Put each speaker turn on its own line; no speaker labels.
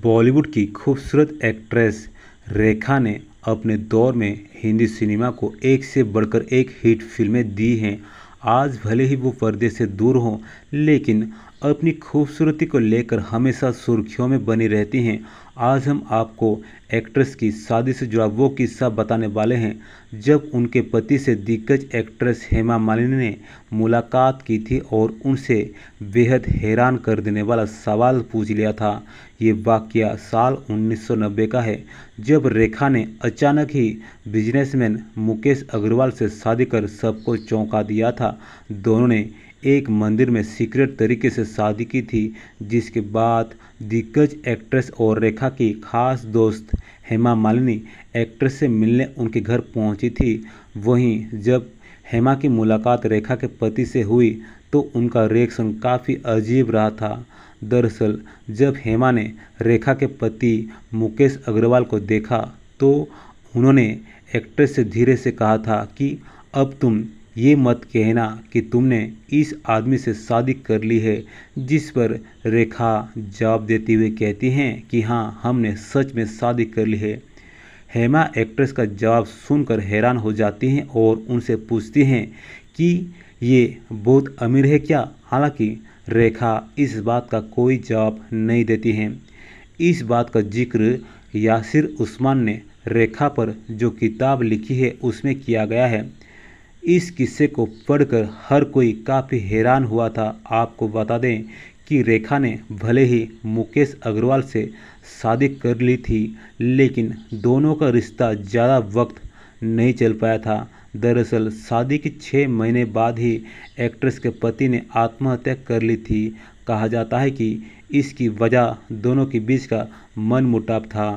बॉलीवुड की खूबसूरत एक्ट्रेस रेखा ने अपने दौर में हिंदी सिनेमा को एक से बढ़कर एक हिट फिल्में दी हैं आज भले ही वो पर्दे से दूर हों लेकिन और अपनी खूबसूरती को लेकर हमेशा सुर्खियों में बनी रहती हैं आज हम आपको एक्ट्रेस की शादी से जुड़ा वो किस्सा बताने वाले हैं जब उनके पति से दिग्गज एक्ट्रेस हेमा मालिनी ने मुलाकात की थी और उनसे बेहद हैरान कर देने वाला सवाल पूछ लिया था ये वाक्य साल 1990 का है जब रेखा ने अचानक ही बिजनेसमैन मुकेश अग्रवाल से शादी कर सबको चौंका दिया था दोनों ने एक मंदिर में सीक्रेट तरीके से शादी की थी जिसके बाद दिग्गज एक्ट्रेस और रेखा की खास दोस्त हेमा मालिनी एक्ट्रेस से मिलने उनके घर पहुंची थी वहीं जब हेमा की मुलाकात रेखा के पति से हुई तो उनका रिएक्शन काफ़ी अजीब रहा था दरअसल जब हेमा ने रेखा के पति मुकेश अग्रवाल को देखा तो उन्होंने एक्ट्रेस से धीरे से कहा था कि अब तुम ये मत कहना कि तुमने इस आदमी से शादी कर ली है जिस पर रेखा जवाब देते हुए कहती हैं कि हाँ हमने सच में शादी कर ली है हेमा एक्ट्रेस का जवाब सुनकर हैरान हो जाती हैं और उनसे पूछती हैं कि ये बहुत अमीर है क्या हालांकि रेखा इस बात का कोई जवाब नहीं देती हैं इस बात का जिक्र यासिर उस्मान ने रेखा पर जो किताब लिखी है उसमें किया गया है इस किस्से को पढ़कर हर कोई काफ़ी हैरान हुआ था आपको बता दें कि रेखा ने भले ही मुकेश अग्रवाल से शादी कर ली थी लेकिन दोनों का रिश्ता ज़्यादा वक्त नहीं चल पाया था दरअसल शादी के छः महीने बाद ही एक्ट्रेस के पति ने आत्महत्या कर ली थी कहा जाता है कि इसकी वजह दोनों के बीच का मनमुटाव था